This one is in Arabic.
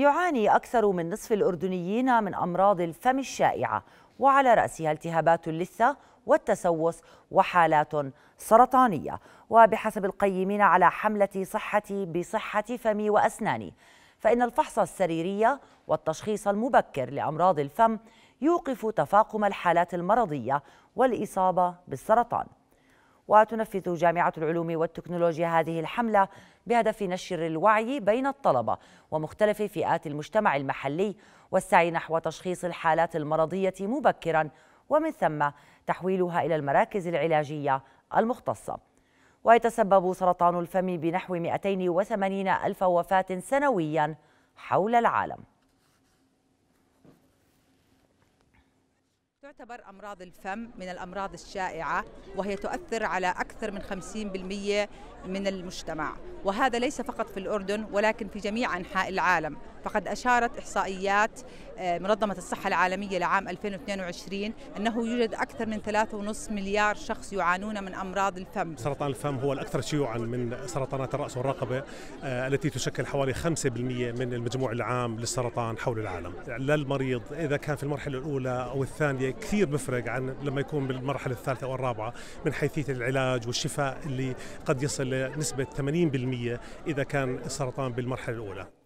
يعاني أكثر من نصف الأردنيين من أمراض الفم الشائعة وعلى رأسها التهابات اللثة والتسوس وحالات سرطانية وبحسب القيمين على حملة صحتي بصحة فمي وأسناني فإن الفحص السريرية والتشخيص المبكر لأمراض الفم يوقف تفاقم الحالات المرضية والإصابة بالسرطان وتنفذ جامعة العلوم والتكنولوجيا هذه الحملة بهدف نشر الوعي بين الطلبة ومختلف فئات المجتمع المحلي والسعي نحو تشخيص الحالات المرضية مبكرا ومن ثم تحويلها إلى المراكز العلاجية المختصة ويتسبب سرطان الفم بنحو 280 ألف وفاة سنويا حول العالم تعتبر أمراض الفم من الأمراض الشائعة وهي تؤثر على أكثر من 50% من المجتمع وهذا ليس فقط في الأردن ولكن في جميع أنحاء العالم فقد أشارت إحصائيات آه، منظمة الصحة العالمية لعام 2022 أنه يوجد أكثر من 3.5 مليار شخص يعانون من أمراض الفم سرطان الفم هو الأكثر شيوعا من سرطانات الرأس والرقبة آه، التي تشكل حوالي 5% من المجموع العام للسرطان حول العالم للمريض إذا كان في المرحلة الأولى أو الثانية كثير بفرق عن لما يكون بالمرحلة الثالثة أو الرابعة من حيثية العلاج والشفاء اللي قد يصل لنسبة 80% إذا كان السرطان بالمرحلة الأولى